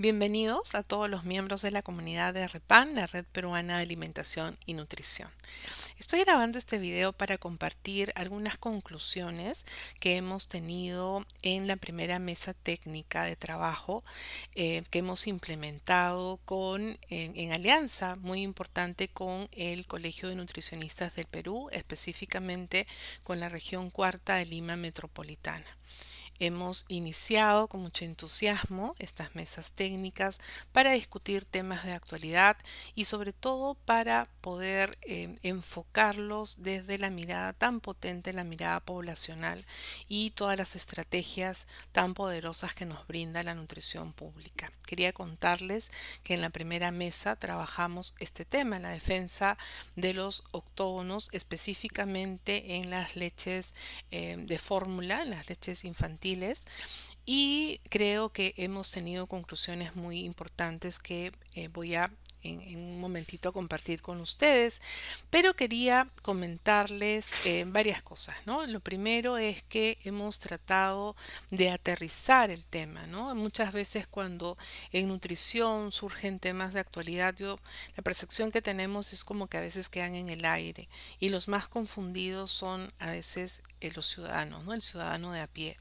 Bienvenidos a todos los miembros de la comunidad de REPAN, la Red Peruana de Alimentación y Nutrición. Estoy grabando este video para compartir algunas conclusiones que hemos tenido en la primera mesa técnica de trabajo eh, que hemos implementado con, en alianza muy importante con el Colegio de Nutricionistas del Perú, específicamente con la región cuarta de Lima Metropolitana. Hemos iniciado con mucho entusiasmo estas mesas técnicas para discutir temas de actualidad y sobre todo para poder eh, enfocarlos desde la mirada tan potente, la mirada poblacional y todas las estrategias tan poderosas que nos brinda la nutrición pública. Quería contarles que en la primera mesa trabajamos este tema, la defensa de los octógonos, específicamente en las leches eh, de fórmula, en las leches infantiles y creo que hemos tenido conclusiones muy importantes que eh, voy a en, un momentito a compartir con ustedes, pero quería comentarles eh, varias cosas, ¿no? Lo primero es que hemos tratado de aterrizar el tema, ¿no? Muchas veces cuando en nutrición surgen temas de actualidad, la percepción que tenemos es como que a veces quedan en el aire y los más confundidos son a veces eh, los ciudadanos, ¿no? El ciudadano de a pie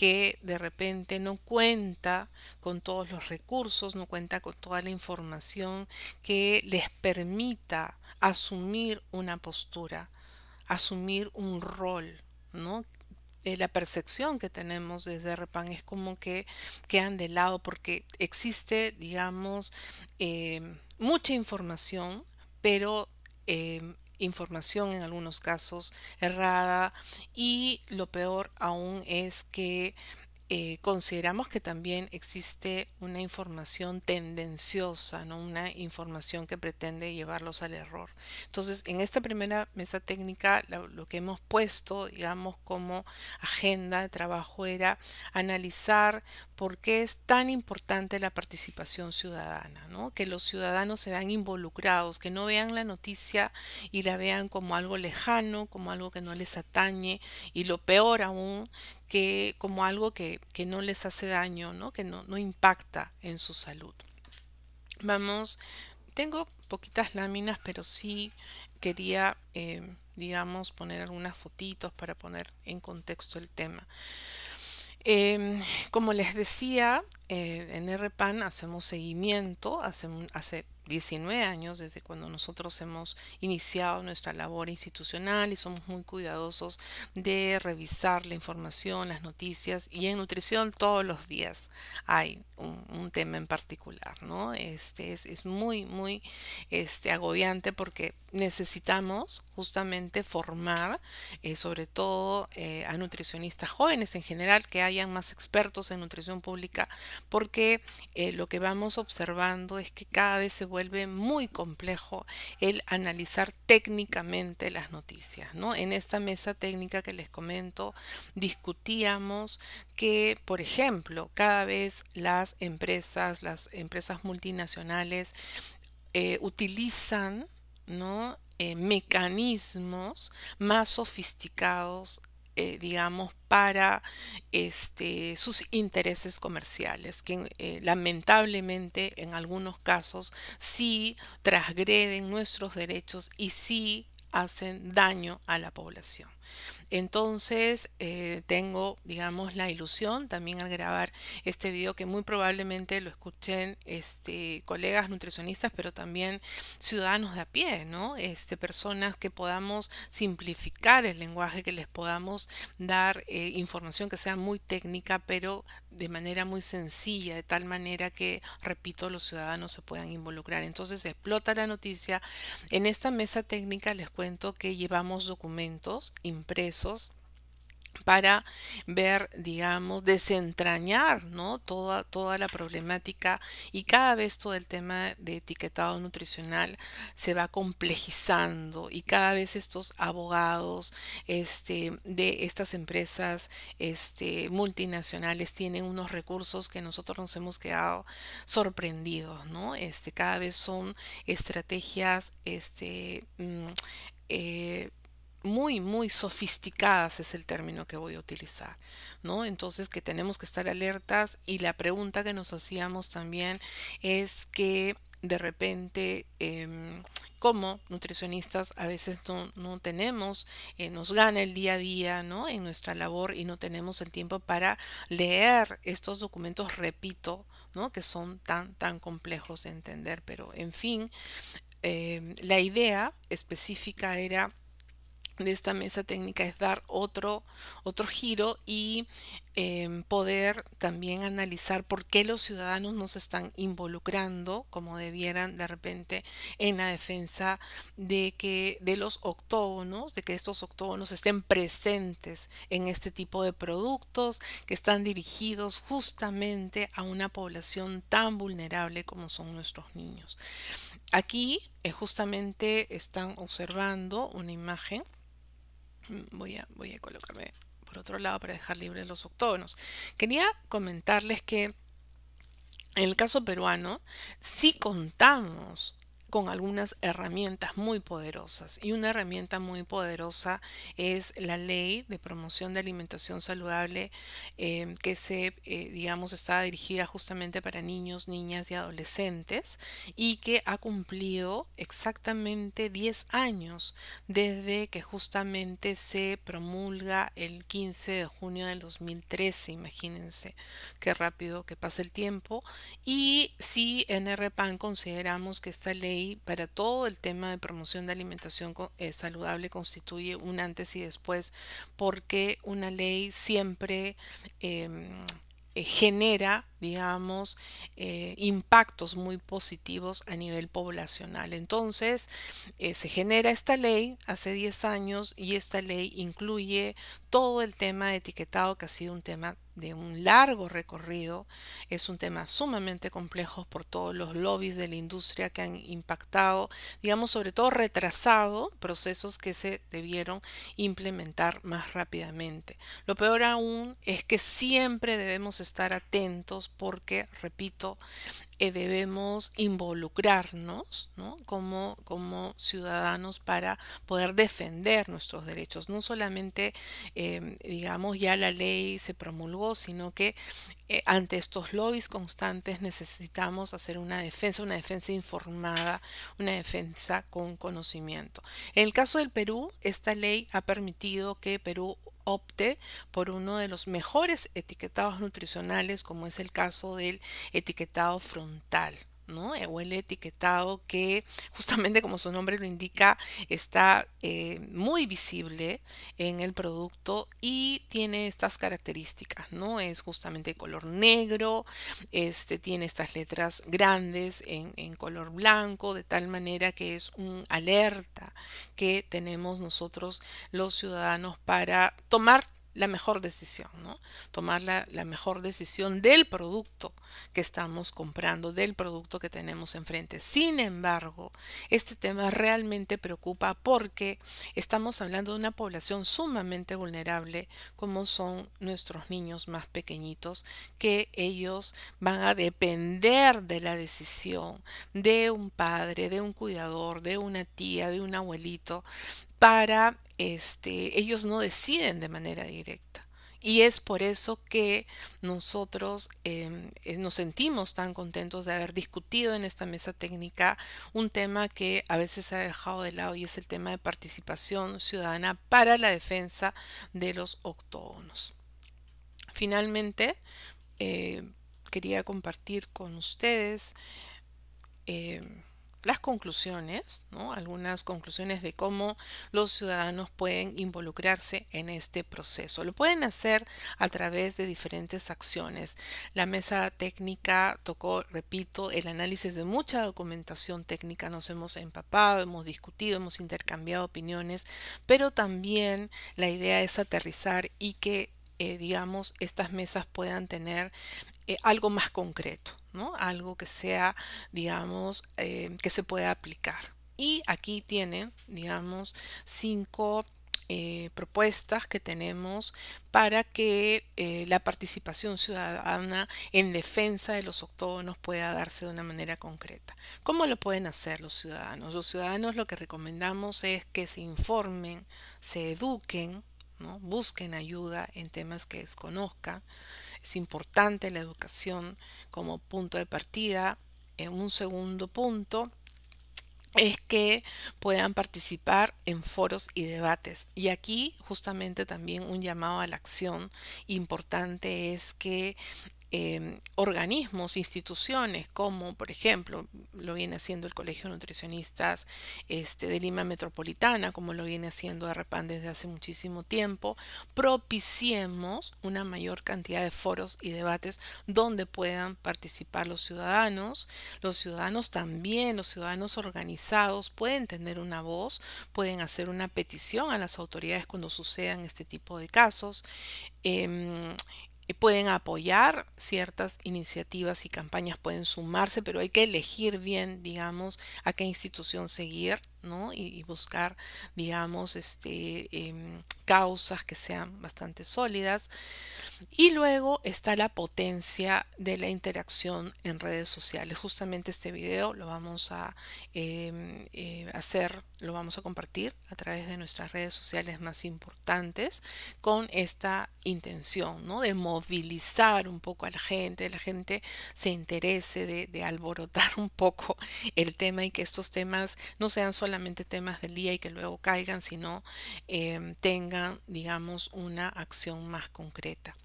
que de repente no cuenta con todos los recursos, no cuenta con toda la información que les permita asumir una postura, asumir un rol, ¿no? Eh, la percepción que tenemos desde Repan es como que quedan de lado porque existe, digamos, eh, mucha información, pero eh, información en algunos casos errada y lo peor aún es que eh, consideramos que también existe una información tendenciosa, ¿no? una información que pretende llevarlos al error. Entonces, en esta primera mesa técnica, lo, que hemos puesto, digamos, como agenda de trabajo era analizar por qué es tan importante la participación ciudadana, ¿no? que los ciudadanos se vean involucrados, que no vean la noticia y la vean como algo lejano, como algo que no les atañe, y lo peor aún, que como algo que que, no les hace daño, ¿no? que no, impacta en su salud. Vamos, tengo poquitas láminas, pero sí quería, eh, digamos, poner algunas fotitos para poner en contexto el tema. Em, como les decía, eh, en RPAN hacemos seguimiento, hace 19 años desde cuando nosotros hemos iniciado nuestra labor institucional y somos muy cuidadosos de revisar la información, las noticias y en nutrición todos los días hay un, tema en particular, ¿no? Este es, muy, muy este, agobiante porque necesitamos justamente formar eh, sobre todo eh, a nutricionistas jóvenes en general que hayan más expertos en nutrición pública porque eh, lo que vamos observando es que cada vez se vuelve vuelve muy complejo el analizar técnicamente las noticias. ¿no? En esta mesa técnica que les comento discutíamos que, por ejemplo, cada vez las empresas, las empresas multinacionales eh, utilizan eh, mecanismos más sofisticados eh, digamos, para este, sus intereses comerciales, que eh, lamentablemente en algunos casos sí transgreden nuestros derechos y sí hacen daño a la población. Entonces eh, tengo, digamos, la ilusión también al grabar este video que muy probablemente lo escuchen este, colegas nutricionistas, pero también ciudadanos de a pie, ¿no? Este, personas que podamos simplificar el lenguaje, que les podamos dar eh, información que sea muy técnica, pero de manera muy sencilla, de tal manera que, repito, los ciudadanos se puedan involucrar. Entonces explota la noticia. En esta mesa técnica les cuento que llevamos documentos impresos para ver, digamos, desentrañar ¿no? toda, toda la problemática y cada vez todo el tema de etiquetado nutricional se va complejizando y cada vez estos abogados este, de estas empresas este, multinacionales tienen unos recursos que nosotros nos hemos quedado sorprendidos, ¿no? Este, cada vez son estrategias este, mm, eh, muy, muy sofisticadas es el término que voy a utilizar, ¿no? Entonces que tenemos que estar alertas y la pregunta que nos hacíamos también es que de repente em, como nutricionistas a veces no, tenemos, eh, nos gana el día a día ¿no? en nuestra labor y no tenemos el tiempo para leer estos documentos, repito, ¿no? que son tan, tan complejos de entender, pero en fin, em, la idea específica era de esta mesa técnica es dar otro, otro giro y em, poder también analizar por qué los ciudadanos no se están involucrando como debieran de repente en la defensa de que de los octógonos, de que estos octógonos estén presentes en este tipo de productos que están dirigidos justamente a una población tan vulnerable como son nuestros niños. Aquí eh, justamente están observando una imagen Mm, voy a, colocarme por otro lado para dejar libres los octógonos. Quería comentarles que en el caso peruano, si contamos con algunas herramientas muy poderosas. Y una herramienta muy poderosa es la ley de promoción de alimentación saludable em, que se, eh, digamos, está dirigida justamente para niños, niñas y adolescentes y que ha cumplido exactamente 10 años desde que justamente se promulga el 15 de junio del 2013. Imagínense qué rápido que pasa el tiempo. Y si en RPAN consideramos que esta ley para todo el tema de promoción de alimentación eh, saludable constituye un antes y después, porque una ley siempre em, eh, genera digamos, eh, impactos muy positivos a nivel poblacional. Entonces, eh, se genera esta ley hace 10 años y esta ley incluye todo el tema de etiquetado que ha sido un tema de un largo recorrido. Es un tema sumamente complejo por todos los lobbies de la industria que han impactado, digamos, sobre todo retrasado procesos que se debieron implementar más rápidamente. Lo peor aún es que siempre debemos estar atentos porque, repito, eh, debemos involucrarnos como, ciudadanos para poder defender nuestros derechos. No solamente, em, digamos, ya la ley se promulgó, sino que eh, ante estos lobbies constantes necesitamos hacer una defensa, una defensa informada, una defensa con conocimiento. En el caso del Perú, esta ley ha permitido que Perú opte por uno de los mejores etiquetados nutricionales como es el caso del etiquetado frontal. ¿no? Eh, o el etiquetado que justamente como su nombre lo indica está eh, muy visible en el producto y tiene estas características, ¿no? Es justamente color negro, este, tiene estas letras grandes en, en color blanco, de tal manera que es un alerta que tenemos nosotros los ciudadanos para tomar la mejor decisión, ¿no? Tomar la, la, mejor decisión del producto que estamos comprando, del producto que tenemos enfrente. Sin embargo, este tema realmente preocupa porque estamos hablando de una población sumamente vulnerable como son nuestros niños más pequeñitos, que ellos van a depender de la decisión de un padre, de un cuidador, de una tía, de un abuelito, para, este, ellos no deciden de manera directa. Y es por eso que nosotros em, eh, nos sentimos tan contentos de haber discutido en esta mesa técnica un tema que a veces se ha dejado de lado y es el tema de participación ciudadana para la defensa de los octógonos. Finalmente, eh, quería compartir con ustedes em, las conclusiones, algunas conclusiones de cómo los ciudadanos pueden involucrarse en este proceso. Lo pueden hacer a través de diferentes acciones. La mesa técnica tocó, repito, el análisis de mucha documentación técnica. Nos hemos empapado, hemos discutido, hemos intercambiado opiniones, pero también la idea es aterrizar y que eh, digamos, estas mesas puedan tener eh, algo más concreto, ¿no? Algo que sea, digamos, eh, que se pueda aplicar. Y aquí tienen, digamos, cinco eh, propuestas que tenemos para que la participación ciudadana en defensa de los octógonos pueda darse de una manera concreta. ¿Cómo lo pueden hacer los ciudadanos? Los ciudadanos lo que recomendamos es que se informen, se eduquen, ¿no? busquen ayuda en temas que desconozcan es importante la educación como punto de partida. En un segundo punto es que puedan participar en foros y debates. Y aquí justamente también un llamado a la acción importante es que Em, organismos, instituciones como, por ejemplo, lo viene haciendo el Colegio de Nutricionistas este, de Lima Metropolitana, como lo viene haciendo ARPAN desde hace muchísimo tiempo, propiciemos una mayor cantidad de foros y debates donde puedan participar los ciudadanos. Los ciudadanos también, los ciudadanos organizados pueden tener una voz, pueden hacer una petición a las autoridades cuando sucedan este tipo de casos. Em, pueden apoyar ciertas iniciativas y campañas, pueden sumarse, pero hay que elegir bien, digamos, a qué institución seguir y, buscar, digamos, este, em, causas que sean bastante sólidas. Y luego está la potencia de la interacción en redes sociales. Justamente este video lo vamos a em, eh, hacer, lo vamos a compartir a través de nuestras redes sociales más importantes con esta intención, ¿no? De movilizar un poco a la gente, la gente se interese, de, de alborotar un poco el tema y que estos temas no sean solamente solamente temas del día y que luego caigan, sino em, tengan, digamos, una acción más concreta.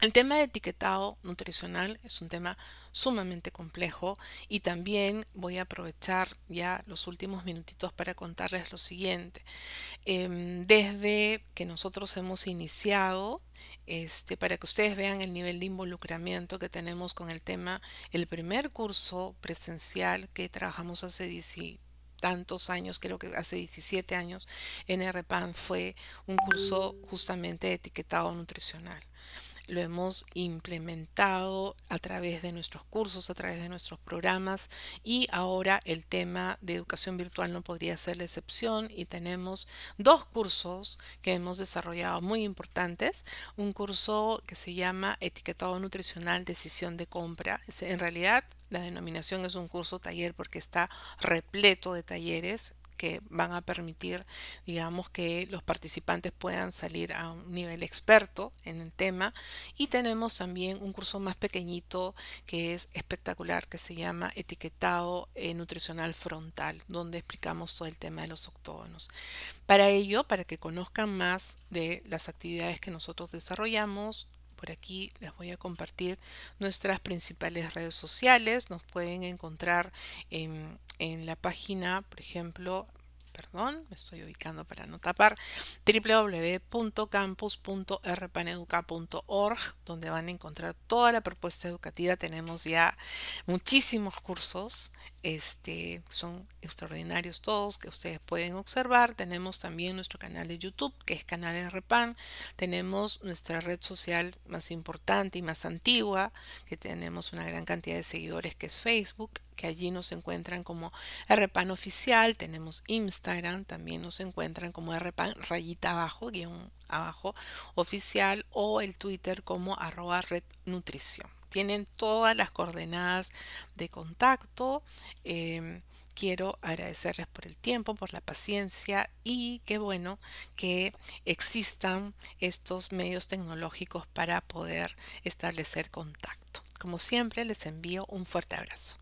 El tema de etiquetado nutricional es un tema sumamente complejo y también voy a aprovechar ya los últimos minutitos para contarles lo siguiente. Em, desde que nosotros hemos iniciado este, para que ustedes vean el nivel de involucramiento que tenemos con el tema. El primer curso presencial que trabajamos hace años tantos años, creo que hace 17 años, en pan fue un curso justamente etiquetado nutricional lo hemos implementado a través de nuestros cursos, a través de nuestros programas y ahora el tema de educación virtual no podría ser la excepción y tenemos dos cursos que hemos desarrollado muy importantes. Un curso que se llama Etiquetado Nutricional Decisión de Compra. En realidad la denominación es un curso taller porque está repleto de talleres que van a permitir, digamos, que los participantes puedan salir a un nivel experto en el tema. Y tenemos también un curso más pequeñito que es espectacular, que se llama Etiquetado eh, Nutricional Frontal, donde explicamos todo el tema de los octógonos. Para ello, para que conozcan más de las actividades que nosotros desarrollamos, por aquí les voy a compartir nuestras principales redes sociales. Nos pueden encontrar en en la página, por ejemplo, perdón, me estoy ubicando para no tapar, www.campus.rpaneduca.org, donde van a encontrar toda la propuesta educativa. Tenemos ya muchísimos cursos este, son extraordinarios todos que ustedes pueden observar. Tenemos también nuestro canal de YouTube, que es de Repan. Tenemos nuestra red social más importante y más antigua, que tenemos una gran cantidad de seguidores, que es Facebook, que allí nos encuentran como Repan Oficial. Tenemos Instagram, también nos encuentran como Repan rayita abajo, guión abajo oficial, o el Twitter como arroba Red Nutrición tienen todas las coordenadas de contacto. Em, quiero agradecerles por el tiempo, por la paciencia y qué bueno que existan estos medios tecnológicos para poder establecer contacto. Como siempre, les envío un fuerte abrazo.